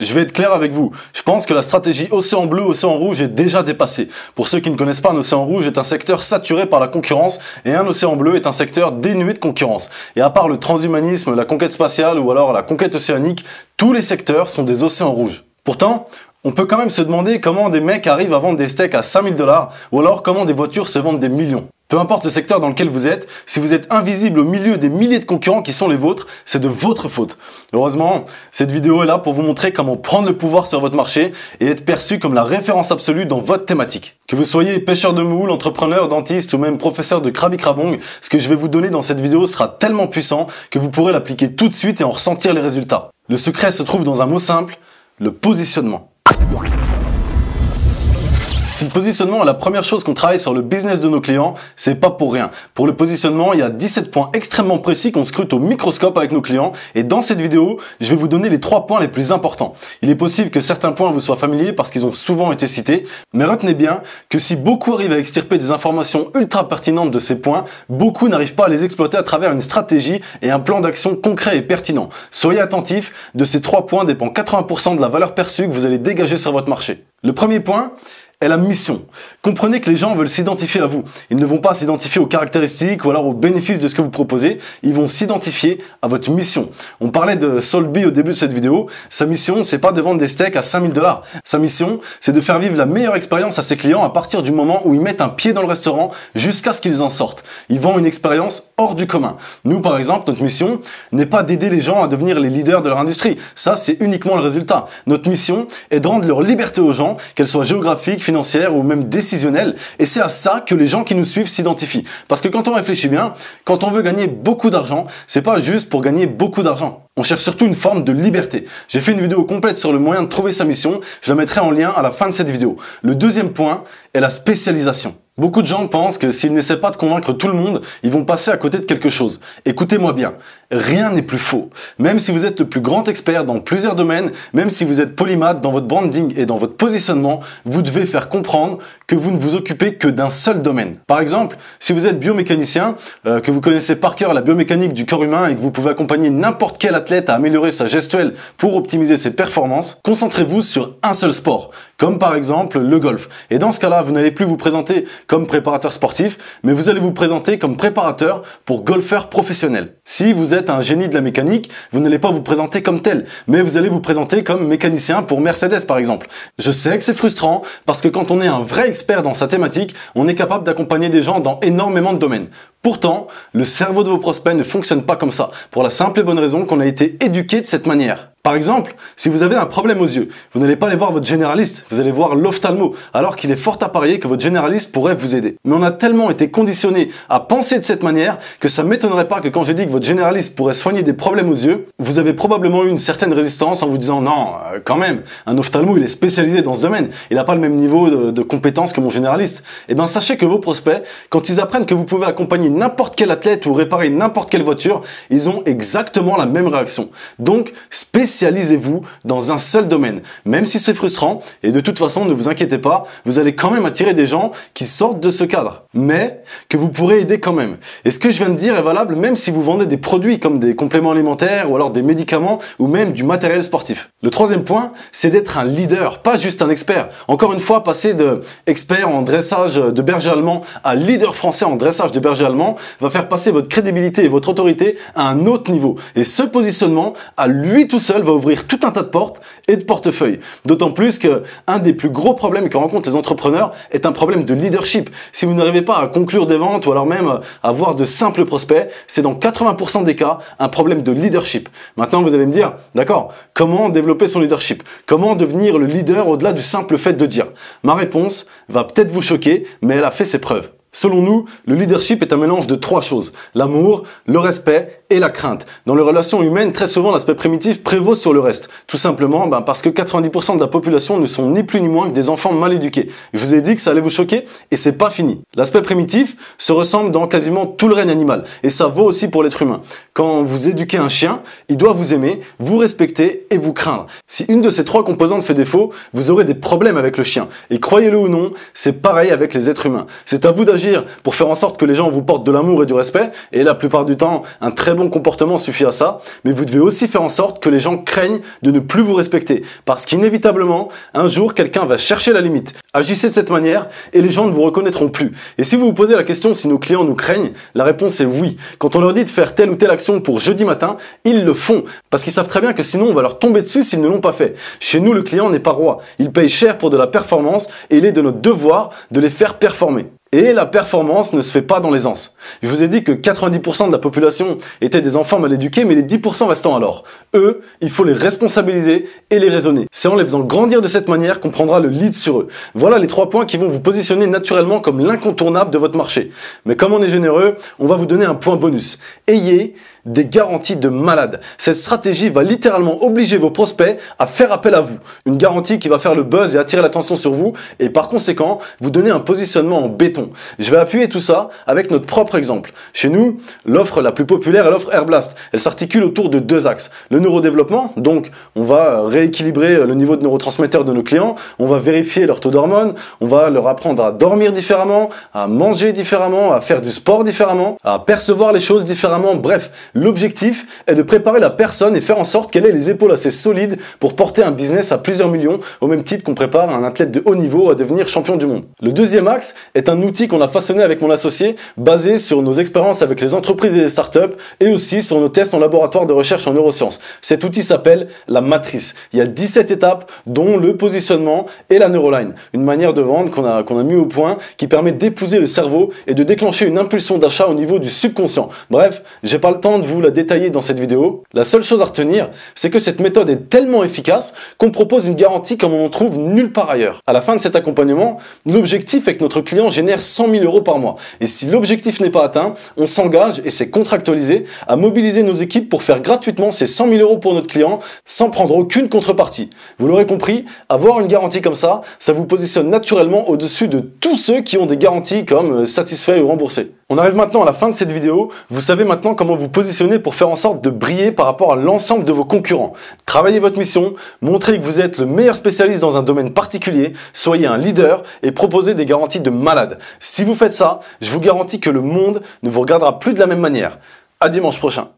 Je vais être clair avec vous. Je pense que la stratégie océan bleu, océan rouge est déjà dépassée. Pour ceux qui ne connaissent pas, un océan rouge est un secteur saturé par la concurrence et un océan bleu est un secteur dénué de concurrence. Et à part le transhumanisme, la conquête spatiale ou alors la conquête océanique, tous les secteurs sont des océans rouges. Pourtant, on peut quand même se demander comment des mecs arrivent à vendre des steaks à 5000 dollars ou alors comment des voitures se vendent des millions. Peu importe le secteur dans lequel vous êtes, si vous êtes invisible au milieu des milliers de concurrents qui sont les vôtres, c'est de votre faute. Heureusement, cette vidéo est là pour vous montrer comment prendre le pouvoir sur votre marché et être perçu comme la référence absolue dans votre thématique. Que vous soyez pêcheur de moules, entrepreneur, dentiste ou même professeur de Krabi Krabong, ce que je vais vous donner dans cette vidéo sera tellement puissant que vous pourrez l'appliquer tout de suite et en ressentir les résultats. Le secret se trouve dans un mot simple, le positionnement le positionnement la première chose qu'on travaille sur le business de nos clients, c'est pas pour rien. Pour le positionnement, il y a 17 points extrêmement précis qu'on scrute au microscope avec nos clients et dans cette vidéo, je vais vous donner les trois points les plus importants. Il est possible que certains points vous soient familiers parce qu'ils ont souvent été cités, mais retenez bien que si beaucoup arrivent à extirper des informations ultra pertinentes de ces points, beaucoup n'arrivent pas à les exploiter à travers une stratégie et un plan d'action concret et pertinent. Soyez attentifs, de ces trois points dépend 80% de la valeur perçue que vous allez dégager sur votre marché. Le premier point, est la mission. Comprenez que les gens veulent s'identifier à vous. Ils ne vont pas s'identifier aux caractéristiques ou alors aux bénéfices de ce que vous proposez. Ils vont s'identifier à votre mission. On parlait de Solby au début de cette vidéo. Sa mission, c'est pas de vendre des steaks à 5000 dollars. Sa mission, c'est de faire vivre la meilleure expérience à ses clients à partir du moment où ils mettent un pied dans le restaurant jusqu'à ce qu'ils en sortent. Ils vendent une expérience hors du commun. Nous, par exemple, notre mission n'est pas d'aider les gens à devenir les leaders de leur industrie. Ça, c'est uniquement le résultat. Notre mission est de rendre leur liberté aux gens, qu'elle soit géographique, financière ou même décisionnelle. Et c'est à ça que les gens qui nous suivent s'identifient. Parce que quand on réfléchit bien, quand on veut gagner beaucoup d'argent, c'est pas juste pour gagner beaucoup d'argent. On cherche surtout une forme de liberté. J'ai fait une vidéo complète sur le moyen de trouver sa mission. Je la mettrai en lien à la fin de cette vidéo. Le deuxième point est la spécialisation. Beaucoup de gens pensent que s'ils n'essaient pas de convaincre tout le monde, ils vont passer à côté de quelque chose. Écoutez-moi bien. Rien n'est plus faux. Même si vous êtes le plus grand expert dans plusieurs domaines, même si vous êtes polymath dans votre branding et dans votre positionnement, vous devez faire comprendre que vous ne vous occupez que d'un seul domaine. Par exemple, si vous êtes biomécanicien, euh, que vous connaissez par cœur la biomécanique du corps humain et que vous pouvez accompagner n'importe quel athlète à améliorer sa gestuelle pour optimiser ses performances, concentrez-vous sur un seul sport, comme par exemple le golf. Et dans ce cas-là, vous n'allez plus vous présenter comme préparateur sportif, mais vous allez vous présenter comme préparateur pour golfeur professionnels Si vous un génie de la mécanique, vous n'allez pas vous présenter comme tel, mais vous allez vous présenter comme mécanicien pour Mercedes par exemple. Je sais que c'est frustrant parce que quand on est un vrai expert dans sa thématique, on est capable d'accompagner des gens dans énormément de domaines. Pourtant, le cerveau de vos prospects ne fonctionne pas comme ça, pour la simple et bonne raison qu'on a été éduqué de cette manière. Par exemple, si vous avez un problème aux yeux, vous n'allez pas aller voir votre généraliste, vous allez voir l'ophtalmo, alors qu'il est fort à parier que votre généraliste pourrait vous aider. Mais on a tellement été conditionné à penser de cette manière que ça m'étonnerait pas que quand j'ai dit que votre généraliste pourrait soigner des problèmes aux yeux, vous avez probablement eu une certaine résistance en vous disant non, euh, quand même, un ophtalmo il est spécialisé dans ce domaine, il n'a pas le même niveau de, de compétence que mon généraliste. Et eh bien sachez que vos prospects, quand ils apprennent que vous pouvez accompagner n'importe quel athlète ou réparer n'importe quelle voiture, ils ont exactement la même réaction. Donc spécialisez-vous dans un seul domaine, même si c'est frustrant. Et de toute façon, ne vous inquiétez pas, vous allez quand même attirer des gens qui sortent de ce cadre, mais que vous pourrez aider quand même. Et ce que je viens de dire est valable même si vous vendez des produits comme des compléments alimentaires ou alors des médicaments ou même du matériel sportif. Le troisième point, c'est d'être un leader, pas juste un expert. Encore une fois, passer de expert en dressage de berger allemand à leader français en dressage de berger allemand va faire passer votre crédibilité et votre autorité à un autre niveau. Et ce positionnement, à lui tout seul, va ouvrir tout un tas de portes et de portefeuilles. D'autant plus que un des plus gros problèmes que rencontrent les entrepreneurs est un problème de leadership. Si vous n'arrivez pas à conclure des ventes ou alors même à avoir de simples prospects, c'est dans 80% des cas un problème de leadership. Maintenant, vous allez me dire, d'accord, comment développer son leadership Comment devenir le leader au-delà du simple fait de dire Ma réponse va peut-être vous choquer, mais elle a fait ses preuves. Selon nous, le leadership est un mélange de trois choses, l'amour, le respect et la crainte. Dans les relations humaines, très souvent l'aspect primitif prévaut sur le reste, tout simplement ben, parce que 90% de la population ne sont ni plus ni moins que des enfants mal éduqués. Je vous ai dit que ça allait vous choquer et c'est pas fini. L'aspect primitif se ressemble dans quasiment tout le règne animal et ça vaut aussi pour l'être humain. Quand vous éduquez un chien, il doit vous aimer, vous respecter et vous craindre. Si une de ces trois composantes fait défaut, vous aurez des problèmes avec le chien. Et croyez-le ou non, c'est pareil avec les êtres humains. C'est à vous d'agir pour faire en sorte que les gens vous portent de l'amour et du respect. Et la plupart du temps, un très bon comportement suffit à ça. Mais vous devez aussi faire en sorte que les gens craignent de ne plus vous respecter. Parce qu'inévitablement, un jour, quelqu'un va chercher la limite. Agissez de cette manière et les gens ne vous reconnaîtront plus. Et si vous vous posez la question si nos clients nous craignent, la réponse est oui. Quand on leur dit de faire telle ou telle action pour jeudi matin, ils le font. Parce qu'ils savent très bien que sinon, on va leur tomber dessus s'ils ne l'ont pas fait. Chez nous, le client n'est pas roi. Il paye cher pour de la performance et il est de notre devoir de les faire performer. Et la performance ne se fait pas dans l'aisance. Je vous ai dit que 90% de la population étaient des enfants mal éduqués, mais les 10% restants alors, eux, il faut les responsabiliser et les raisonner. C'est en les faisant grandir de cette manière qu'on prendra le lead sur eux. Voilà les trois points qui vont vous positionner naturellement comme l'incontournable de votre marché. Mais comme on est généreux, on va vous donner un point bonus. Ayez des garanties de malade. Cette stratégie va littéralement obliger vos prospects à faire appel à vous. Une garantie qui va faire le buzz et attirer l'attention sur vous et par conséquent vous donner un positionnement en béton. Je vais appuyer tout ça avec notre propre exemple. Chez nous, l'offre la plus populaire est l'offre Airblast. Elle s'articule autour de deux axes. Le neurodéveloppement, donc on va rééquilibrer le niveau de neurotransmetteurs de nos clients, on va vérifier leur taux d'hormones, on va leur apprendre à dormir différemment, à manger différemment, à faire du sport différemment, à percevoir les choses différemment, bref, L'objectif est de préparer la personne et faire en sorte qu'elle ait les épaules assez solides pour porter un business à plusieurs millions, au même titre qu'on prépare un athlète de haut niveau à devenir champion du monde. Le deuxième axe est un outil qu'on a façonné avec mon associé, basé sur nos expériences avec les entreprises et les startups, et aussi sur nos tests en laboratoire de recherche en neurosciences. Cet outil s'appelle la matrice. Il y a 17 étapes, dont le positionnement et la neuroline, une manière de vendre qu'on a, qu'on a mis au point, qui permet d'épouser le cerveau et de déclencher une impulsion d'achat au niveau du subconscient. Bref, j'ai pas le temps de vous la détailler dans cette vidéo. La seule chose à retenir, c'est que cette méthode est tellement efficace qu'on propose une garantie comme on en trouve nulle part ailleurs. À la fin de cet accompagnement, l'objectif est que notre client génère 100 000 euros par mois. Et si l'objectif n'est pas atteint, on s'engage, et c'est contractualisé, à mobiliser nos équipes pour faire gratuitement ces 100 000 euros pour notre client sans prendre aucune contrepartie. Vous l'aurez compris, avoir une garantie comme ça, ça vous positionne naturellement au-dessus de tous ceux qui ont des garanties comme euh, satisfait ou remboursé. On arrive maintenant à la fin de cette vidéo. Vous savez maintenant comment vous positionner pour faire en sorte de briller par rapport à l'ensemble de vos concurrents. Travaillez votre mission, montrez que vous êtes le meilleur spécialiste dans un domaine particulier, soyez un leader et proposez des garanties de malade. Si vous faites ça, je vous garantis que le monde ne vous regardera plus de la même manière. À dimanche prochain.